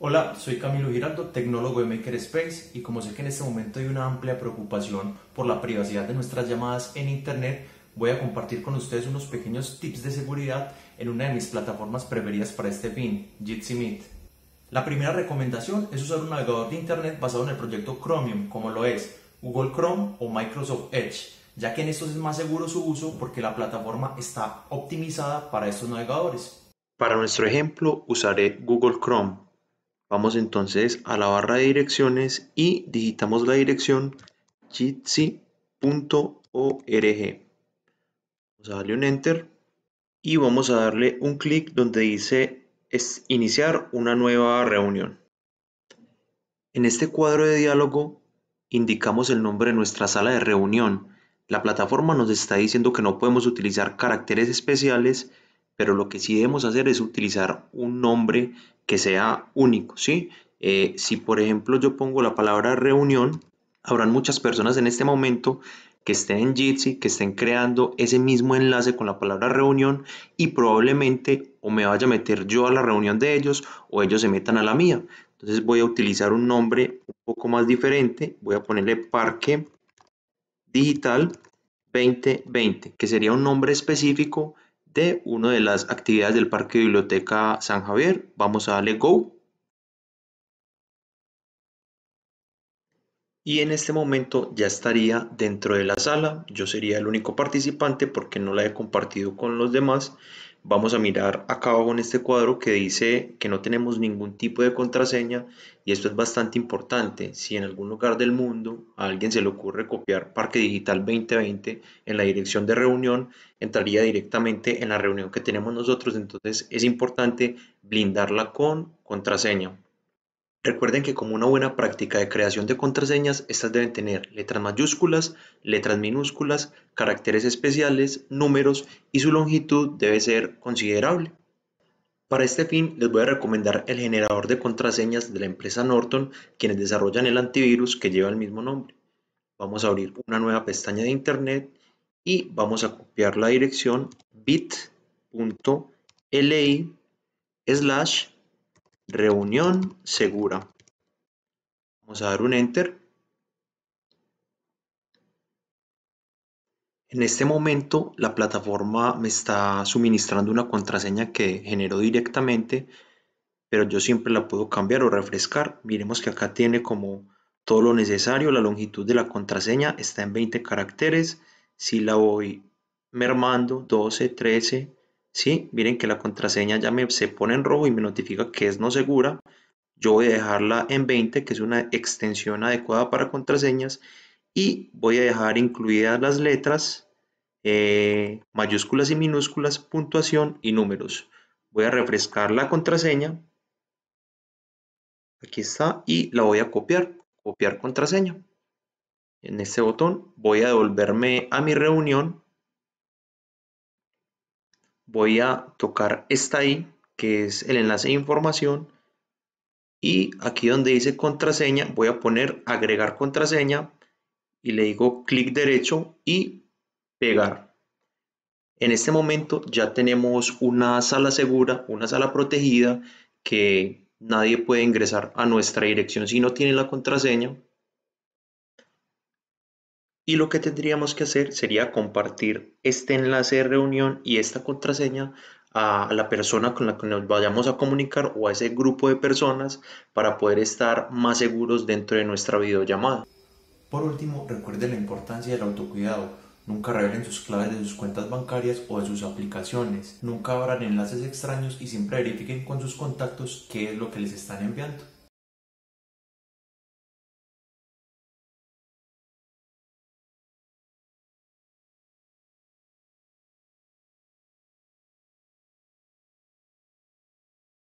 Hola, soy Camilo Giraldo, tecnólogo de Maker Space y como sé que en este momento hay una amplia preocupación por la privacidad de nuestras llamadas en Internet, voy a compartir con ustedes unos pequeños tips de seguridad en una de mis plataformas preferidas para este fin, Jitsi Meet. La primera recomendación es usar un navegador de Internet basado en el proyecto Chromium, como lo es Google Chrome o Microsoft Edge, ya que en estos es más seguro su uso porque la plataforma está optimizada para estos navegadores. Para nuestro ejemplo usaré Google Chrome Vamos entonces a la barra de direcciones y digitamos la dirección jitsi.org. Vamos a darle un enter y vamos a darle un clic donde dice iniciar una nueva reunión. En este cuadro de diálogo indicamos el nombre de nuestra sala de reunión. La plataforma nos está diciendo que no podemos utilizar caracteres especiales, pero lo que sí debemos hacer es utilizar un nombre que sea único, ¿sí? Eh, si por ejemplo yo pongo la palabra reunión, habrán muchas personas en este momento que estén en Jitsi, que estén creando ese mismo enlace con la palabra reunión y probablemente o me vaya a meter yo a la reunión de ellos o ellos se metan a la mía. Entonces voy a utilizar un nombre un poco más diferente, voy a ponerle Parque Digital 2020, que sería un nombre específico de una de las actividades del Parque Biblioteca San Javier. Vamos a darle Go. Y en este momento ya estaría dentro de la sala. Yo sería el único participante porque no la he compartido con los demás vamos a mirar acá abajo en este cuadro que dice que no tenemos ningún tipo de contraseña y esto es bastante importante. Si en algún lugar del mundo a alguien se le ocurre copiar Parque Digital 2020 en la dirección de reunión, entraría directamente en la reunión que tenemos nosotros. Entonces es importante blindarla con contraseña. Recuerden que como una buena práctica de creación de contraseñas, estas deben tener letras mayúsculas, letras minúsculas, caracteres especiales, números y su longitud debe ser considerable. Para este fin, les voy a recomendar el generador de contraseñas de la empresa Norton, quienes desarrollan el antivirus que lleva el mismo nombre. Vamos a abrir una nueva pestaña de Internet y vamos a copiar la dirección bit.li slash reunión segura. Vamos a dar un enter. En este momento la plataforma me está suministrando una contraseña que generó directamente, pero yo siempre la puedo cambiar o refrescar. Miremos que acá tiene como todo lo necesario, la longitud de la contraseña está en 20 caracteres. Si la voy mermando, 12, 13, Sí, miren que la contraseña ya me se pone en rojo y me notifica que es no segura. Yo voy a dejarla en 20, que es una extensión adecuada para contraseñas, y voy a dejar incluidas las letras, eh, mayúsculas y minúsculas, puntuación y números. Voy a refrescar la contraseña. Aquí está, y la voy a copiar, copiar contraseña. En este botón voy a devolverme a mi reunión voy a tocar esta I, que es el enlace de información, y aquí donde dice contraseña, voy a poner agregar contraseña, y le digo clic derecho y pegar. En este momento ya tenemos una sala segura, una sala protegida, que nadie puede ingresar a nuestra dirección si no tiene la contraseña y lo que tendríamos que hacer sería compartir este enlace de reunión y esta contraseña a la persona con la que nos vayamos a comunicar o a ese grupo de personas para poder estar más seguros dentro de nuestra videollamada. Por último, recuerden la importancia del autocuidado. Nunca revelen sus claves de sus cuentas bancarias o de sus aplicaciones. Nunca abran enlaces extraños y siempre verifiquen con sus contactos qué es lo que les están enviando.